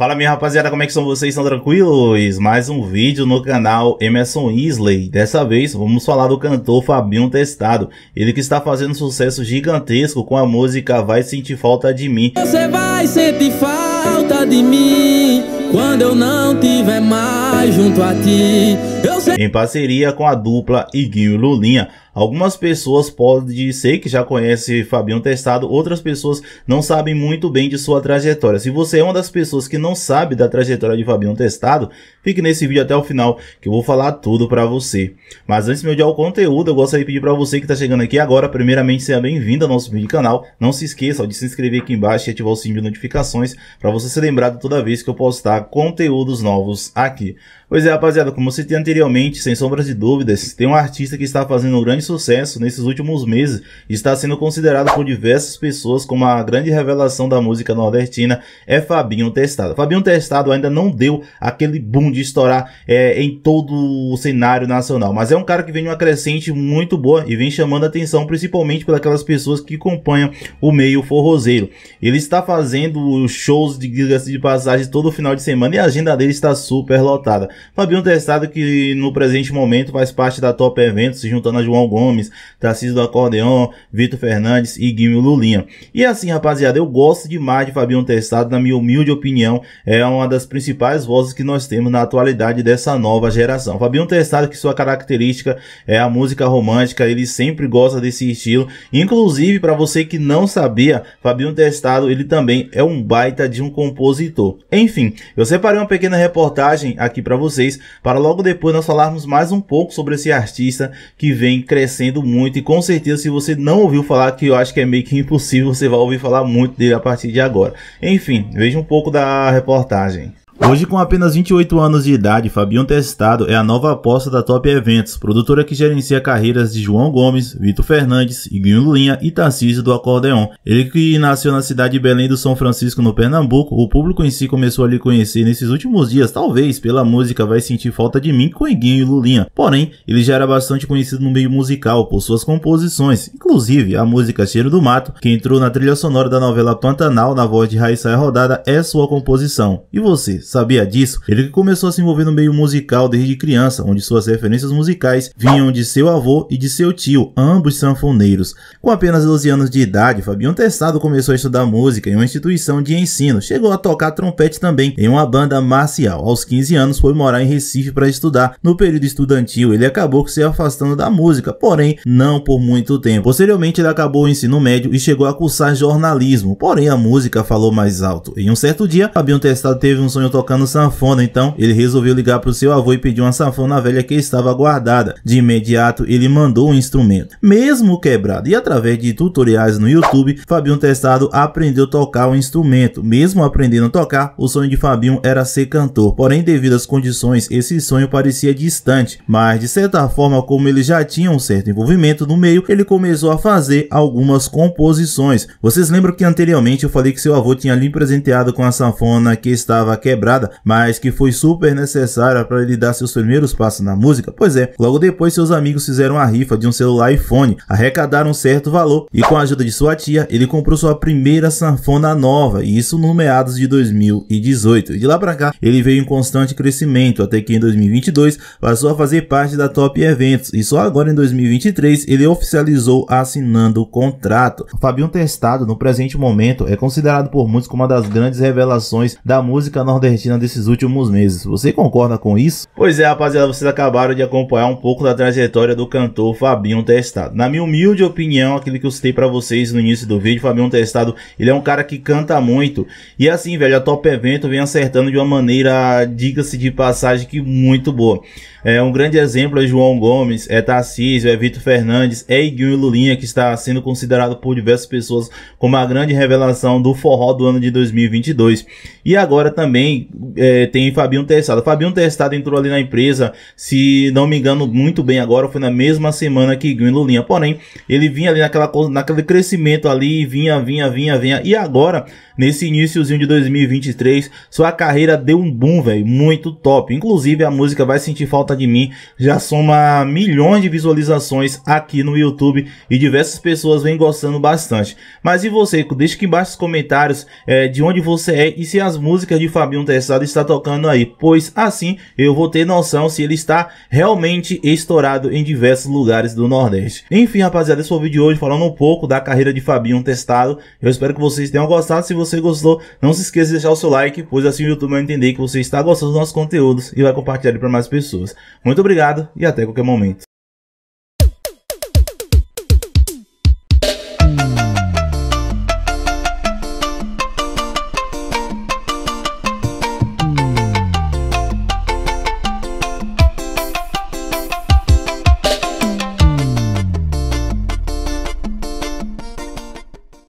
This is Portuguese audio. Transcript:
Fala minha rapaziada, como é que são vocês? Estão tranquilos? Mais um vídeo no canal Emerson Isley. Dessa vez vamos falar do cantor Fabinho Testado. Ele que está fazendo sucesso gigantesco com a música Vai Sentir Falta de Mim. Você vai sentir falta falta de mim quando eu não tiver mais junto a ti. Em parceria com a dupla Iguinho e Lulinha, algumas pessoas podem ser que já conhecem Fabião Testado, outras pessoas não sabem muito bem de sua trajetória. Se você é uma das pessoas que não sabe da trajetória de Fabião Testado, fique nesse vídeo até o final que eu vou falar tudo para você. Mas antes de eu odiar o conteúdo, eu gostaria de pedir para você que está chegando aqui agora, primeiramente seja bem-vindo ao nosso vídeo canal. Não se esqueça de se inscrever aqui embaixo e ativar o sininho de notificações para você você ser lembrado toda vez que eu postar conteúdos novos aqui. Pois é, rapaziada, como eu citei anteriormente, sem sombras de dúvidas, tem um artista que está fazendo um grande sucesso nesses últimos meses e está sendo considerado por diversas pessoas como a grande revelação da música nordestina, é Fabinho Testado. Fabinho Testado ainda não deu aquele boom de estourar é, em todo o cenário nacional, mas é um cara que vem de uma crescente muito boa e vem chamando atenção principalmente pelas pessoas que acompanham o meio forrozeiro. Ele está fazendo shows de diga-se assim, de passagem, todo final de semana e a agenda dele está super lotada. Fabiano Testado, que no presente momento faz parte da Top Eventos, juntando a João Gomes, Tarcísio do Acordeon, Vitor Fernandes e Guilherme Lulinha. E assim, rapaziada, eu gosto demais de Fabiano Testado, na minha humilde opinião, é uma das principais vozes que nós temos na atualidade dessa nova geração. Fabiano Testado, que sua característica é a música romântica, ele sempre gosta desse estilo. Inclusive, para você que não sabia, Fabiano Testado, ele também é um baita de um compositor. Enfim, eu separei uma pequena reportagem aqui para vocês, para logo depois nós falarmos mais um pouco sobre esse artista que vem crescendo muito e com certeza se você não ouviu falar, que eu acho que é meio que impossível, você vai ouvir falar muito dele a partir de agora. Enfim, veja um pouco da reportagem. Hoje, com apenas 28 anos de idade, Fabião Testado é a nova aposta da Top Eventos, produtora que gerencia carreiras de João Gomes, Vitor Fernandes, Iguinho Lulinha e Tarcísio do Acordeon. Ele que nasceu na cidade de Belém do São Francisco, no Pernambuco, o público em si começou a lhe conhecer nesses últimos dias, talvez pela música Vai Sentir Falta de Mim com Iguinho e Lulinha. Porém, ele já era bastante conhecido no meio musical por suas composições, inclusive a música Cheiro do Mato, que entrou na trilha sonora da novela Pantanal na voz de Raíssa Rodada, é sua composição. E você, Sabia disso? Ele que começou a se envolver no meio musical desde criança, onde suas referências musicais vinham de seu avô e de seu tio, ambos sanfoneiros. Com apenas 12 anos de idade, Fabião Testado começou a estudar música em uma instituição de ensino. Chegou a tocar trompete também em uma banda marcial. Aos 15 anos foi morar em Recife para estudar. No período estudantil, ele acabou se afastando da música, porém não por muito tempo. Posteriormente, ele acabou o ensino médio e chegou a cursar jornalismo, porém a música falou mais alto. Em um certo dia, Fabião Testado teve um sonho tocando sanfona, então ele resolveu ligar para o seu avô e pedir uma sanfona velha que estava guardada. De imediato, ele mandou o um instrumento, mesmo quebrado, e através de tutoriais no YouTube, Fabinho Testado aprendeu a tocar o instrumento. Mesmo aprendendo a tocar, o sonho de Fabinho era ser cantor, porém devido às condições, esse sonho parecia distante, mas de certa forma, como ele já tinha um certo envolvimento no meio, ele começou a fazer algumas composições. Vocês lembram que anteriormente eu falei que seu avô tinha lhe presenteado com a sanfona que estava quebrada mas que foi super necessária para ele dar seus primeiros passos na música? Pois é, logo depois seus amigos fizeram a rifa de um celular iPhone, arrecadaram um certo valor e com a ajuda de sua tia, ele comprou sua primeira sanfona nova, e isso no meados de 2018. E de lá para cá, ele veio em constante crescimento, até que em 2022 passou a fazer parte da Top Eventos, e só agora em 2023 ele oficializou assinando o contrato. Fabinho Testado, no presente momento, é considerado por muitos como uma das grandes revelações da música nordestina Argentina desses últimos meses. Você concorda com isso? Pois é, rapaziada, vocês acabaram de acompanhar um pouco da trajetória do cantor Fabinho Testado. Na minha humilde opinião, aquilo que eu citei para vocês no início do vídeo, Fabinho Testado, ele é um cara que canta muito. E assim, velho, a Top Evento vem acertando de uma maneira, diga-se de passagem, que muito boa. É, um grande exemplo é João Gomes, é Tarcísio, é Vitor Fernandes, é Iguinho e Lulinha, que está sendo considerado por diversas pessoas como a grande revelação do forró do ano de 2022. E agora também é, tem Fabinho Testado. Fabinho Testado entrou ali na empresa, se não me engano, muito bem agora, foi na mesma semana que Guinho Lulinha. Porém, ele vinha ali naquela, naquele crescimento ali, vinha, vinha, vinha, vinha. E agora, nesse iníciozinho de 2023, sua carreira deu um boom, velho, muito top. Inclusive, a música Vai Sentir Falta de Mim já soma milhões de visualizações aqui no YouTube e diversas pessoas vêm gostando bastante. Mas e você? Deixa aqui embaixo nos comentários é, de onde você é e se as músicas de Fabinho Testado está tocando aí, pois assim eu vou ter noção se ele está realmente estourado em diversos lugares do Nordeste. Enfim, rapaziada, esse foi o vídeo de hoje falando um pouco da carreira de Fabinho Testado. Eu espero que vocês tenham gostado. Se você gostou, não se esqueça de deixar o seu like, pois assim o YouTube vai entender que você está gostando dos nossos conteúdos e vai compartilhar para mais pessoas. Muito obrigado e até qualquer momento.